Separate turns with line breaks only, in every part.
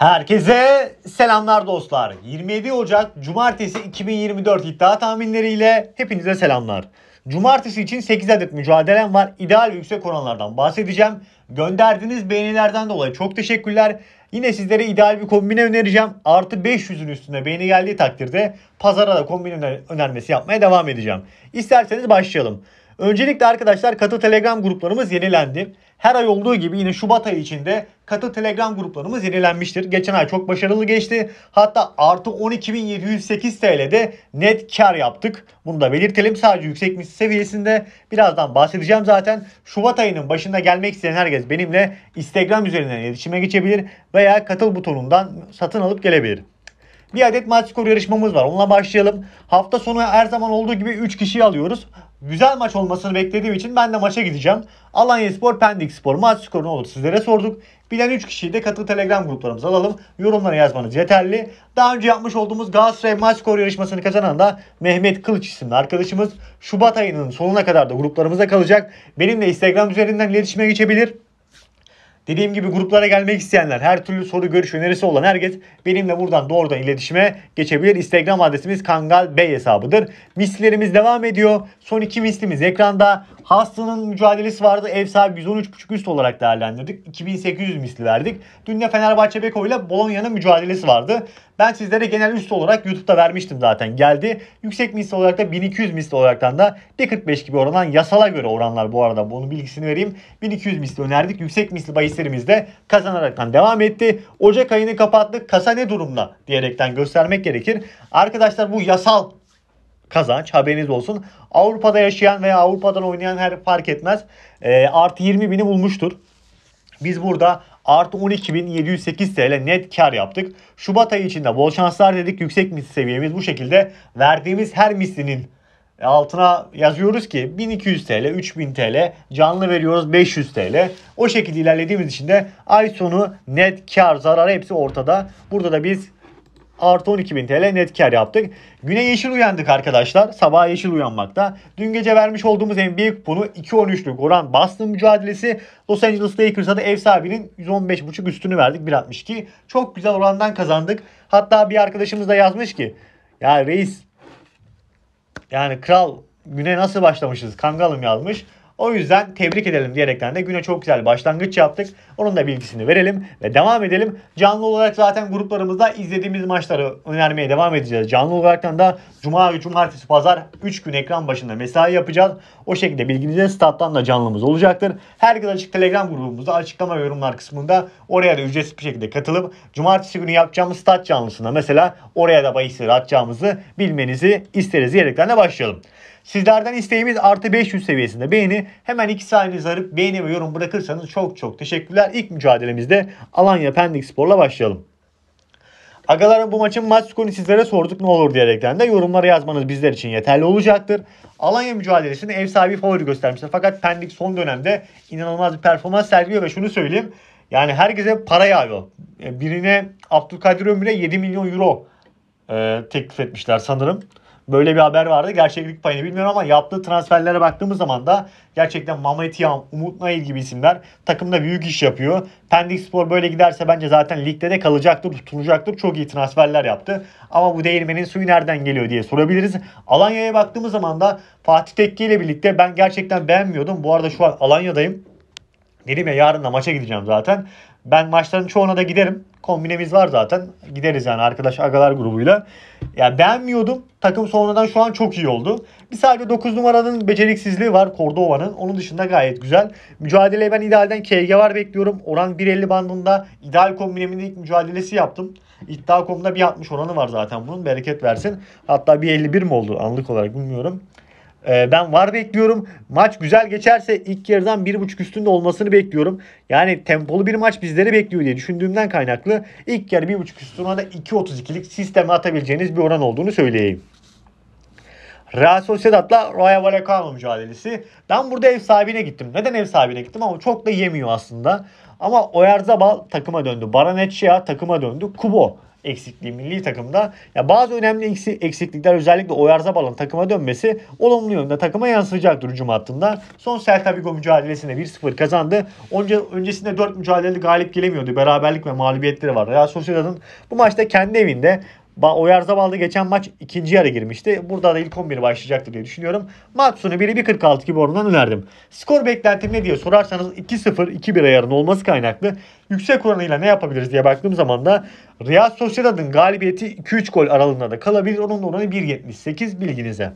Herkese selamlar dostlar. 27 Ocak Cumartesi 2024 iddia tahminleriyle hepinize selamlar. Cumartesi için 8 adet mücadelem var. İdeal yüksek oranlardan bahsedeceğim. Gönderdiğiniz beğenilerden dolayı çok teşekkürler. Yine sizlere ideal bir kombine önereceğim. Artı 500'ün üstünde beğeni geldiği takdirde pazara da kombine önermesi yapmaya devam edeceğim. İsterseniz başlayalım. Öncelikle arkadaşlar katı telegram gruplarımız yenilendi. Her ay olduğu gibi yine Şubat ayı içinde katıl Telegram gruplarımız yenilenmiştir. Geçen ay çok başarılı geçti. Hatta artı 12.708 TL'de net kar yaptık. Bunu da belirtelim. Sadece yüksek yüksekmiş seviyesinde birazdan bahsedeceğim zaten. Şubat ayının başında gelmek isteyen herkes benimle Instagram üzerinden iletişime geçebilir veya katıl butonundan satın alıp gelebilir. Bir adet maç skoru yarışmamız var. Onunla başlayalım. Hafta sonu her zaman olduğu gibi 3 kişi alıyoruz. Güzel maç olmasını beklediğim için ben de maça gideceğim. Alanya Spor, Pendik Spor maç skoru ne olur sizlere sorduk. Bilen 3 kişiyi de katıl Telegram gruplarımıza alalım. Yorumlara yazmanız yeterli. Daha önce yapmış olduğumuz Galatasaray maç skoru yarışmasını kazanan da Mehmet Kılıç isimli arkadaşımız Şubat ayının sonuna kadar da gruplarımızda kalacak. Benimle Instagram üzerinden iletişime geçebilir. Dediğim gibi gruplara gelmek isteyenler, her türlü soru, görüş, önerisi olan herkes benimle buradan doğrudan iletişime geçebilir. Instagram adresimiz Kangal Bey hesabıdır. Mislerimiz devam ediyor. Son iki mislimiz ekranda. Hastanın mücadelesi vardı. Ev sahibi 113.5 üst olarak değerlendirdik. 2800 misli verdik. Dün de Fenerbahçe Beko ile Bologna'nın mücadelesi vardı. Ben sizlere genel üst olarak YouTube'da vermiştim zaten. Geldi. Yüksek misli olarak da 1200 misli olaraktan da D45 gibi oranan yasala göre oranlar bu arada. Bunun bilgisini vereyim. 1200 misli önerdik. Yüksek misli bahislerimiz de kazanaraktan devam etti. Ocak ayını kapattık. Kasa ne durumda diyerekten göstermek gerekir. Arkadaşlar bu yasal kazanç haberiniz olsun. Avrupa'da yaşayan veya Avrupa'dan oynayan her fark etmez. E, artı 20 bini bulmuştur. Biz burada artı 12.708 TL net kar yaptık. Şubat ayı içinde bol şanslar dedik. Yüksek misli seviyemiz bu şekilde verdiğimiz her mislinin altına yazıyoruz ki 1200 TL, 3000 TL, canlı veriyoruz 500 TL. O şekilde ilerlediğimiz için de ay sonu net kar zarar hepsi ortada. Burada da biz artı 12.000 TL net kar yaptık. Güne yeşil uyandık arkadaşlar. Sabah yeşil uyanmakta. Dün gece vermiş olduğumuz en NBA kuponu 2.13'lük oran Boston mücadelesi. Los Angeles Lakers'a da ev sahibinin 115.5 üstünü verdik 1.62. Çok güzel orandan kazandık. Hatta bir arkadaşımız da yazmış ki ya reis yani kral güne nasıl başlamışız kangalım yazmış. O yüzden tebrik edelim diyerekten de güne çok güzel başlangıç yaptık. Onun da bilgisini verelim ve devam edelim. Canlı olarak zaten gruplarımızda izlediğimiz maçları önermeye devam edeceğiz. Canlı olarak da Cuma ve Cumartesi Pazar 3 gün ekran başında mesai yapacağız. O şekilde bilginize stat'tan da canlımız olacaktır. Herkes açık Telegram grubumuzda açıklama ve yorumlar kısmında oraya da ücretsiz bir şekilde katılıp Cumartesi günü yapacağımız stat canlısında mesela oraya da bahisleri atacağımızı bilmenizi isteriz diyerekten de başlayalım. Sizlerden isteğimiz artı 500 seviyesinde beğeni. Hemen iki saniyeniz arıp beğeni ve yorum bırakırsanız çok çok teşekkürler. İlk mücadelemizde Alanya Pendik Spor'la başlayalım. Agaların bu maçın maç skorunu sizlere sorduk ne olur diyerekten de yorumlara yazmanız bizler için yeterli olacaktır. Alanya mücadelesini ev sahibi favori göstermişler Fakat Pendik son dönemde inanılmaz bir performans sergiliyor ve şunu söyleyeyim. Yani herkese para yağıyor. E, birine Abdülkadir Ömür'e 7 milyon euro e, teklif etmişler sanırım. Böyle bir haber vardı. Gerçeklik payını bilmiyorum ama yaptığı transferlere baktığımız zaman da gerçekten Mametyan, Umut Nail gibi isimler takımda büyük iş yapıyor. Pendik Spor böyle giderse bence zaten ligde de kalacaktır, tutunacaktır. Çok iyi transferler yaptı. Ama bu değirmenin suyu nereden geliyor diye sorabiliriz. Alanya'ya baktığımız zaman da Fatih Tekke ile birlikte ben gerçekten beğenmiyordum. Bu arada şu an Alanya'dayım. Dedim ya yarın da maça gideceğim zaten. Ben maçların çoğuna da giderim. Kombinemiz var zaten. Gideriz yani arkadaş agalar grubuyla. Ya yani beğenmiyordum. Takım sonradan şu an çok iyi oldu. Bir sadece 9 numaranın beceriksizliği var Kordova'nın. Onun dışında gayet güzel. Mücadeleye ben idealden KG var bekliyorum. Oran 1.50 bandında ideal kombinemin ilk mücadelesi yaptım. İddia.com'da bir 60 oranı var zaten bunun. Bereket versin. Hatta bir 51 mi oldu anlık olarak bilmiyorum. Ee, ben var bekliyorum. Maç güzel geçerse ilk yarıdan 1.5 üstünde olmasını bekliyorum. Yani tempolu bir maç bizleri bekliyor diye düşündüğümden kaynaklı ilk yarı 1.5 üstüne de 2.32'lik sisteme atabileceğiniz bir oran olduğunu söyleyeyim. Real Sociedad'la Rayo Vallecano mücadelesi. Ben burada ev sahibine gittim. Neden ev sahibine gittim ama çok da yemiyor aslında. Ama Oyarzabal takıma döndü. Baran Etchea takıma döndü. Kubo eksikliği milli takımda. Ya bazı önemli eksiklikler özellikle Oyarzabal'ın takıma dönmesi olumlu yönde takıma yansıyacaktır hücum hattında. Son Celta Vigo mücadelesinde 1-0 kazandı. Önce, öncesinde 4 mücadelede galip gelemiyordu. Beraberlik ve mağlubiyetleri var. Real Sociedad'ın bu maçta kendi evinde Oyarzabal'da geçen maç ikinci yarı girmişti. Burada da ilk 11 başlayacaktır diye düşünüyorum. Matsunu 1'i 1.46 gibi oradan önerdim. Skor beklentim ne diye sorarsanız 2-0 2-1 ayarın olması kaynaklı. Yüksek oranıyla ne yapabiliriz diye baktığım zaman da Real Sociedad'ın galibiyeti 2-3 gol aralığında da kalabilir. Onun oranı 1.78 bilginize.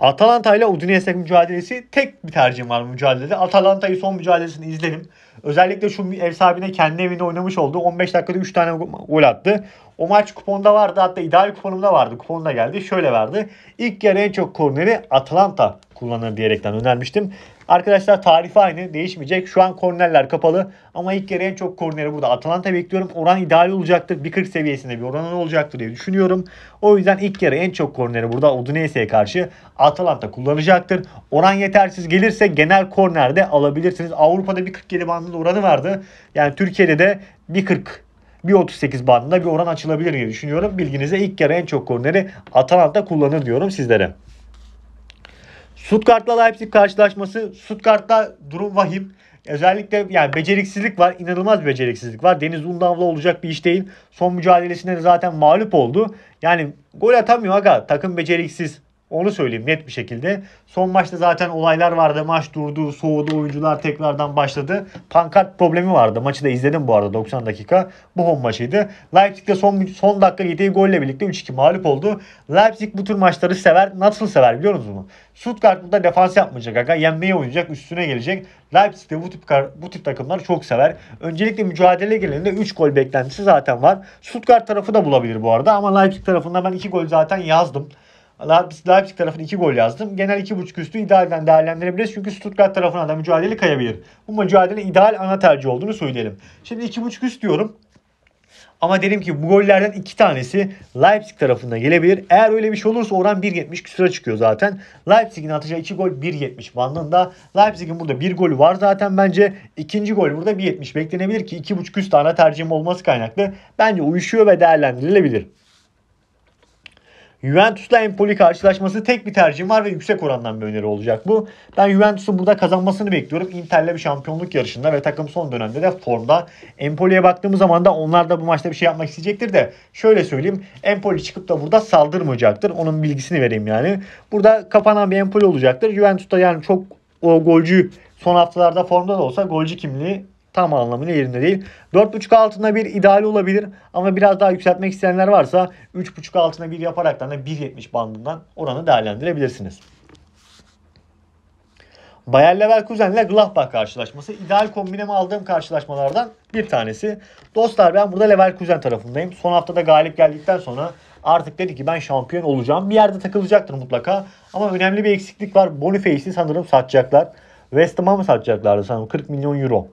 Atalanta ile Udinese mücadelesi tek bir tercihim var mücadelede. Atalanta'yı son mücadelesini izledim. Özellikle şu ev sahibine kendi evinde oynamış oldu. 15 dakikada 3 tane gol attı. O maç kuponda vardı. Hatta ideal kuponumda vardı. Kuponda geldi. Şöyle verdi. İlk yarı en çok korneri Atlanta kullanır diyerekten önermiştim. Arkadaşlar tarifi aynı değişmeyecek. Şu an korneller kapalı ama ilk yarı en çok korneri burada Atalanta bekliyorum. Oran ideal olacaktır. 1.40 seviyesinde bir oran olacaktır diye düşünüyorum. O yüzden ilk yarı en çok korneri burada Udinese'ye karşı Atalanta kullanacaktır. Oran yetersiz gelirse genel kornerde alabilirsiniz. Avrupa'da 1.47 bandında oranı vardı. Yani Türkiye'de de 1.40 1.38 bandında bir oran açılabilir diye düşünüyorum. Bilginize ilk kere en çok korneri Atalanta kullanır diyorum sizlere. Stuttgart'la Leipzig karşılaşması. Stuttgart'ta durum vahim. Özellikle yani beceriksizlik var. inanılmaz bir beceriksizlik var. Deniz Undav'la olacak bir iş değil. Son mücadelesinde de zaten mağlup oldu. Yani gol atamıyor aga. Takım beceriksiz. Onu söyleyeyim net bir şekilde. Son maçta zaten olaylar vardı. Maç durdu, soğudu, oyuncular tekrardan başladı. Pankart problemi vardı. Maçı da izledim bu arada 90 dakika. Bu home maçıydı. Leipzig de son, son dakika yediği golle birlikte 3-2 mağlup oldu. Leipzig bu tür maçları sever. Nasıl sever biliyor musunuz Stuttgart burada defans yapmayacak. Aga. Yenmeye oynayacak, üstüne gelecek. Leipzig de bu tip, bu tip takımlar çok sever. Öncelikle mücadele geleninde 3 gol beklentisi zaten var. Stuttgart tarafı da bulabilir bu arada ama Leipzig tarafında ben 2 gol zaten yazdım. Leipzig tarafına 2 gol yazdım. Genel 2.5 üstü idealden değerlendirebiliriz. Çünkü Stuttgart tarafına da mücadele kayabilir. Bu mücadele ideal ana tercih olduğunu söyleyelim. Şimdi 2.5 üst diyorum. Ama derim ki bu gollerden iki tanesi Leipzig tarafında gelebilir. Eğer öyle bir şey olursa oran 1.70 küsura çıkıyor zaten. Leipzig'in atacağı 2 gol 1.70 bandında. Leipzig'in burada bir golü var zaten bence. ikinci gol burada 1.70 beklenebilir ki 2.5 üst ana tercihim olması kaynaklı. Bence uyuşuyor ve değerlendirilebilir. Juventus'la Empoli karşılaşması tek bir tercihim var ve yüksek orandan bir öneri olacak bu. Ben Juventus'un burada kazanmasını bekliyorum. Inter'le bir şampiyonluk yarışında ve takım son dönemde de formda. Empoli'ye baktığımız zaman da onlar da bu maçta bir şey yapmak isteyecektir de şöyle söyleyeyim. Empoli çıkıp da burada saldırmayacaktır. Onun bilgisini vereyim yani. Burada kapanan bir Empoli olacaktır. Juventus'ta yani çok o golcü son haftalarda formda da olsa golcü kimliği tam anlamıyla yerinde değil. 4.5 altında bir ideal olabilir ama biraz daha yükseltmek isteyenler varsa 3.5 altına bir yaparak da 1.70 bandından oranı değerlendirebilirsiniz. Bayer Leverkusen ile Gladbach karşılaşması ideal kombinemi aldığım karşılaşmalardan bir tanesi. Dostlar ben burada Leverkusen tarafındayım. Son haftada galip geldikten sonra artık dedi ki ben şampiyon olacağım. Bir yerde takılacaktır mutlaka. Ama önemli bir eksiklik var. Boniface'i sanırım satacaklar. West Ham'a mı satacaklardı sanırım? 40 milyon euro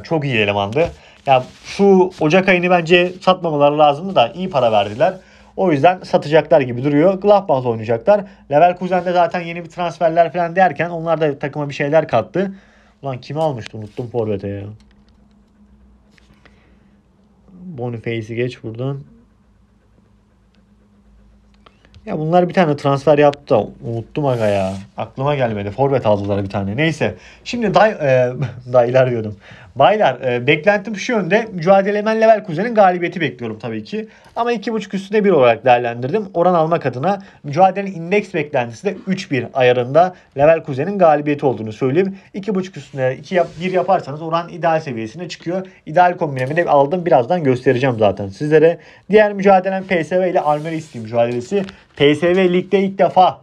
çok iyi elemandı. Ya şu Ocak ayını bence satmamaları lazımdı da iyi para verdiler. O yüzden satacaklar gibi duruyor. Gladbach'la oynayacaklar. de zaten yeni bir transferler falan derken onlar da takıma bir şeyler kattı. Ulan kimi almıştı unuttum Forvet'e ya. Boniface'i geç buradan. Ya bunlar bir tane transfer yaptı da unuttum aga ya. Aklıma gelmedi. Forvet aldılar bir tane. Neyse. Şimdi day, e, dayılar diyordum. Baylar e, beklentim şu yönde. Mücadelemen Leverkusen'in galibiyeti bekliyorum tabii ki. Ama 2.5 üstüne 1 olarak değerlendirdim. Oran almak adına mücadelenin indeks beklentisi de 3-1 ayarında Leverkusen'in galibiyeti olduğunu söyleyeyim. 2.5 üstüne 2 yap, 1 yaparsanız oran ideal seviyesine çıkıyor. İdeal kombinemi de aldım. Birazdan göstereceğim zaten sizlere. Diğer mücadelem PSV ile Almeristi mücadelesi. PSV ligde ilk defa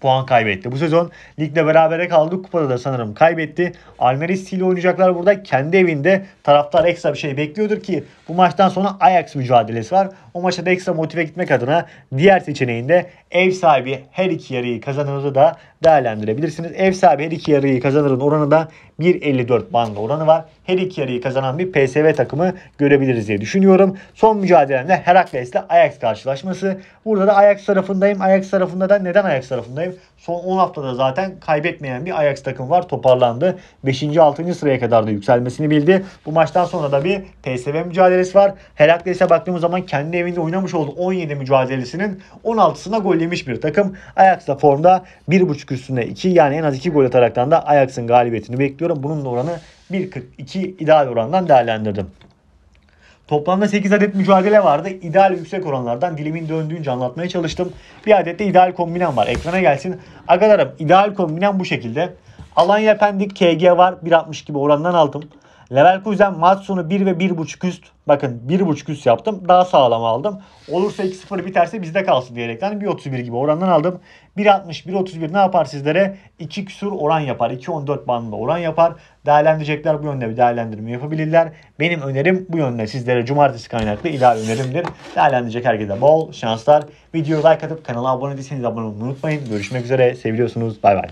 puan kaybetti. Bu sezon ligde berabere kaldı. Kupada da sanırım kaybetti. Almeri ile oynayacaklar burada. Kendi evinde taraftar ekstra bir şey bekliyordur ki bu maçtan sonra Ajax mücadelesi var. O maçta da ekstra motive gitmek adına diğer seçeneğinde ev sahibi her iki yarıyı kazanırı da değerlendirebilirsiniz. Ev sahibi her iki yarıyı kazanırın oranı da 1.54 bandı oranı var her iki yarıyı kazanan bir PSV takımı görebiliriz diye düşünüyorum. Son mücadelemde Herakles ile Ajax karşılaşması. Burada da Ajax tarafındayım. Ajax tarafında da neden Ajax tarafındayım? Son 10 haftada zaten kaybetmeyen bir Ajax takım var. Toparlandı. 5. 6. sıraya kadar da yükselmesini bildi. Bu maçtan sonra da bir PSV mücadelesi var. Herakles'e baktığımız zaman kendi evinde oynamış olduğu 17 mücadelesinin 16'sına gol yemiş bir takım. Ajax da formda 1.5 üstünde 2 yani en az 2 gol ataraktan da Ajax'ın galibiyetini bekliyorum. Bunun da oranı 1.42 ideal orandan değerlendirdim. Toplamda 8 adet mücadele vardı. İdeal yüksek oranlardan dilimin döndüğünce anlatmaya çalıştım. Bir adet de ideal kombinem var. Ekrana gelsin. Agalarım ideal kombinem bu şekilde. Alanya Pendik KG var. 1.60 gibi orandan aldım. Leverkusen maç sonu 1 ve 1.5 üst. Bakın 1.5 üst yaptım. Daha sağlam aldım. Olursa 2-0 biterse bizde kalsın diyerekten 1.31 gibi orandan aldım. 1.60, 1.31 ne yapar sizlere? 2 küsur oran yapar. 2.14 bandında oran yapar. Değerlendirecekler bu yönde bir değerlendirme yapabilirler. Benim önerim bu yönde. Sizlere cumartesi kaynaklı ilave önerimdir. Değerlendirecek herkese bol şanslar. Videoyu like atıp kanala abone değilseniz abone olmayı unutmayın. Görüşmek üzere. seviyorsunuz Bay bay.